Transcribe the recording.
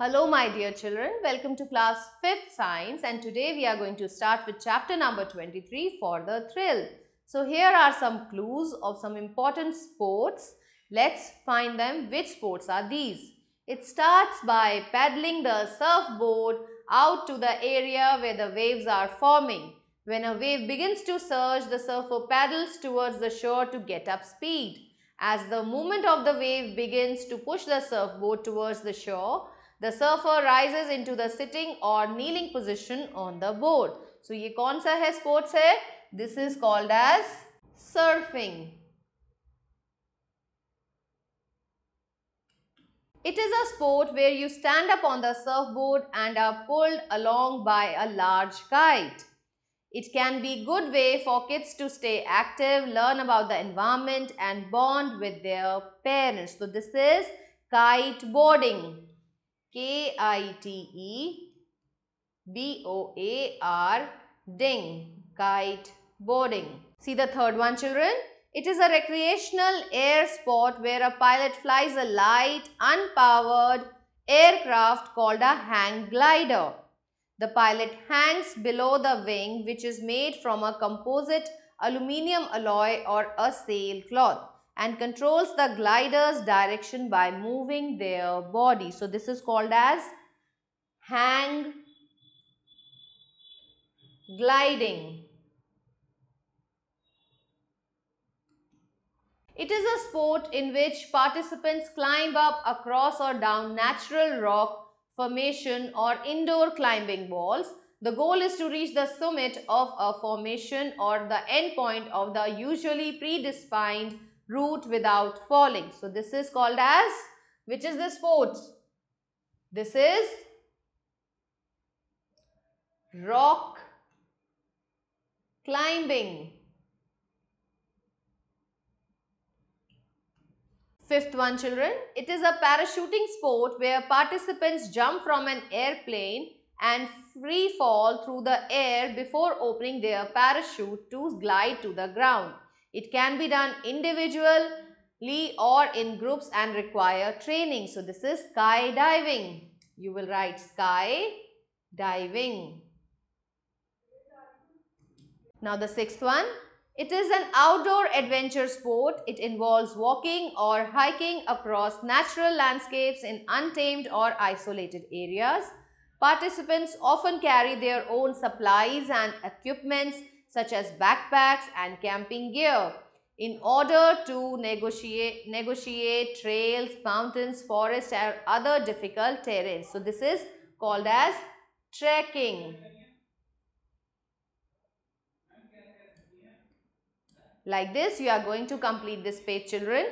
Hello my dear children, welcome to class 5th science and today we are going to start with chapter number 23 for the thrill. So here are some clues of some important sports. Let's find them which sports are these. It starts by paddling the surfboard out to the area where the waves are forming. When a wave begins to surge, the surfer paddles towards the shore to get up speed. As the movement of the wave begins to push the surfboard towards the shore, the surfer rises into the sitting or kneeling position on the board. So ये कौन सा है sports है? This is called as surfing. It is a sport where you stand up on the surfboard and are pulled along by a large kite. It can be good way for kids to stay active, learn about the environment and bond with their parents. So this is kite boarding. K I T E B O A R ding kite boarding. See the third one children. It is a recreational air sport where a pilot flies a light unpowered aircraft called a hang glider. The pilot hangs below the wing which is made from a composite aluminium alloy or a sailcloth and controls the glider's direction by moving their body. So this is called as hang gliding. It is a sport in which participants climb up across or down natural rock formation or indoor climbing walls. The goal is to reach the summit of a formation or the endpoint of the usually predefined root without falling. So this is called as, which is this sport? This is rock climbing. Fifth one children, it is a parachuting sport where participants jump from an airplane and free fall through the air before opening their parachute to glide to the ground. It can be done individually or in groups and require training. So this is skydiving. You will write sky diving. Now the sixth one. It is an outdoor adventure sport. It involves walking or hiking across natural landscapes in untamed or isolated areas. Participants often carry their own supplies and equipments such as backpacks and camping gear in order to negotiate, negotiate trails, mountains, forests or other difficult terrains. So this is called as trekking. Like this you are going to complete this page children.